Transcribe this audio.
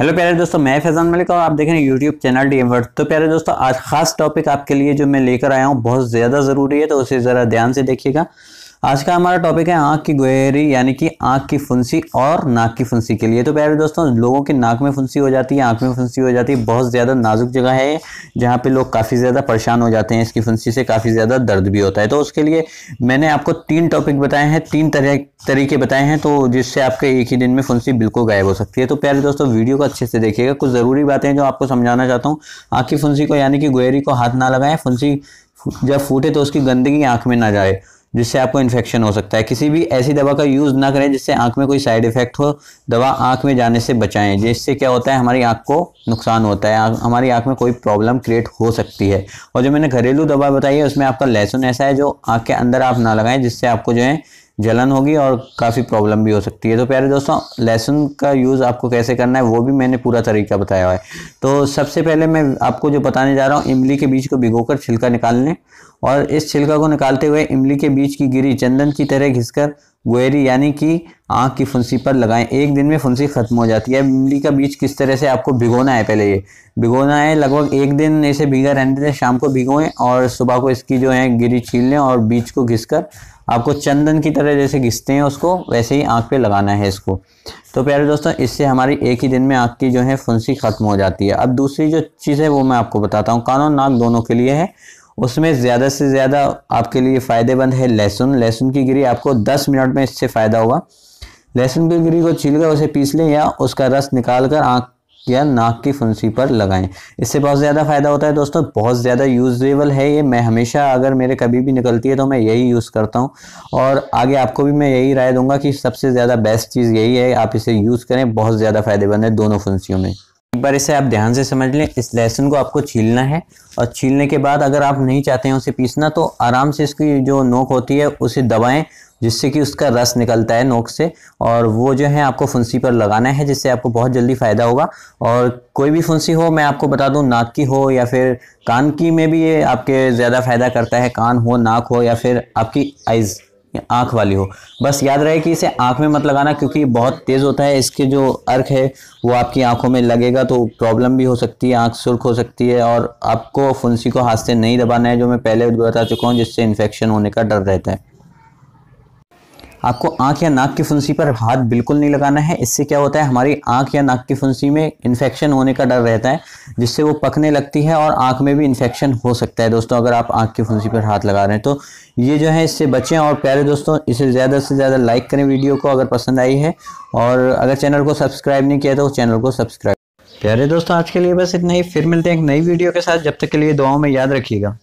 hello प्यारे दोस्तों मैं फैजान मलिक और आप देख रहे हैं यूट्यूब चैनल डी वर्ड तो प्यारे दोस्तों आज खास टॉपिक आपके लिए जो मैं लेकर आया हूँ बहुत ज़्यादा ज़रूरी है तो उसे ज़रा ध्यान से देखिएगा आज का हमारा टॉपिक है आँख की गुहेरी यानी कि आँख की फुंसी और नाक की फुंसी के लिए तो प्यारे दोस्तों लोगों की नाक में फुंसी हो जाती है आंख में फुंसी हो जाती है बहुत ज़्यादा नाजुक जगह है जहाँ पे लोग काफ़ी ज़्यादा परेशान हो जाते हैं इसकी फुंसी से काफ़ी ज़्यादा दर्द भी होता है तो उसके लिए मैंने आपको तीन टॉपिक बताए हैं तीन तरह तरीके बताए हैं तो जिससे आपके एक ही दिन में फुंसी बिल्कुल गायब हो सकती है तो प्यारे दोस्तों वीडियो को अच्छे से देखिएगा कुछ ज़रूरी बातें जो आपको समझाना चाहता हूँ आँख की फुंसी को यानी कि गुहेरी को हाथ ना लगाएं फुंसी जब फूटे तो उसकी गंदगी आँख में ना जाए जिससे आपको इन्फेक्शन हो सकता है किसी भी ऐसी दवा का यूज़ ना करें जिससे आँख में कोई साइड इफ़ेक्ट हो दवा आँख में जाने से बचाएं जिससे क्या होता है हमारी आँख को नुकसान होता है हमारी आँख में कोई प्रॉब्लम क्रिएट हो सकती है और जो मैंने घरेलू दवा बताई है उसमें आपका लहसुन ऐसा है जो आँख के अंदर आप ना लगाएं जिससे आपको जो है जलन होगी और काफ़ी प्रॉब्लम भी हो सकती है तो प्यारे दोस्तों लहसुन का यूज़ आपको कैसे करना है वो भी मैंने पूरा तरीका बताया हुआ है तो सबसे पहले मैं आपको जो बताने जा रहा हूँ इमली के बीज को भिगोकर छिलका निकाल लें और इस छिलका को निकालते हुए इमली के बीज की गिरी चंदन की तरह घिसकर वेरी यानी कि आँख की फुंसी पर लगाएं एक दिन में फुंसी ख़त्म हो जाती है इमली का बीज किस तरह से आपको भिगोना है पहले ये भिगोना है लगभग एक दिन इसे भिगा रहने दें शाम को भिगोएं और सुबह को इसकी जो है गिरी छील लें और बीज को घिस कर आपको चंदन की तरह जैसे घिसते हैं उसको वैसे ही आँख पर लगाना है इसको तो प्यारे दोस्तों इससे हमारी एक ही दिन में आँख की जो है फुंसी ख़त्म हो जाती है अब दूसरी जो चीज़ है वो मैं आपको बताता हूँ कानों नाक दोनों के लिए है उसमें ज़्यादा से ज़्यादा आपके लिए फ़ायदेमंद है लहसुन लहसुन की गिरी आपको दस मिनट में इससे फ़ायदा होगा लहसुन की गिरी को छील कर उसे पीस लें या उसका रस निकाल कर आँख या नाक की फुंसी पर लगाएं इससे बहुत ज़्यादा फ़ायदा होता है दोस्तों बहुत ज़्यादा यूजेबल है ये मैं हमेशा अगर मेरे कभी भी निकलती है तो मैं यही यूज़ करता हूँ और आगे आपको भी मैं यही राय दूंगा कि सबसे ज़्यादा बेस्ट चीज़ यही है आप इसे यूज़ करें बहुत ज़्यादा फ़ायदेमंद है दोनों फुंसियों में एक बार इसे आप ध्यान से समझ लें इस लहसुन को आपको छीलना है और छीलने के बाद अगर आप नहीं चाहते हैं उसे पीसना तो आराम से इसकी जो नोक होती है उसे दबाएं जिससे कि उसका रस निकलता है नोक से और वो जो है आपको फुंसी पर लगाना है जिससे आपको बहुत जल्दी फ़ायदा होगा और कोई भी फुंसी हो मैं आपको बता दूं नाक की हो या फिर कान की में भी ये आपके ज़्यादा फ़ायदा करता है कान हो नाक हो या फिर आपकी आइज़ आँख वाली हो बस याद रहे कि इसे आँख में मत लगाना क्योंकि बहुत तेज़ होता है इसके जो अर्क है वो आपकी आँखों में लगेगा तो प्रॉब्लम भी हो सकती है आँख सुर्ख हो सकती है और आपको फुंसी को हाथ से नहीं दबाना है जो मैं पहले बता चुका हूँ जिससे इन्फेक्शन होने का डर रहता है आपको आंख या नाक की फुंसी पर हाथ बिल्कुल नहीं लगाना है इससे क्या होता है हमारी आंख या नाक की फुंसी में इन्फेक्शन होने का डर रहता है जिससे वो पकने लगती है और आंख में भी इन्फेक्शन हो सकता है दोस्तों अगर आप आंख की फुंसी पर हाथ लगा रहे हैं तो ये जो है इससे बचें और प्यारे दोस्तों इसे ज़्यादा से ज़्यादा लाइक करें वीडियो को अगर पसंद आई है और अगर चैनल को सब्सक्राइब नहीं किया तो चैनल को सब्सक्राइब प्यारे दोस्तों आज के लिए बस इतना ही फिर मिलते हैं एक नई वीडियो के साथ जब तक के लिए दुआओं में याद रखिएगा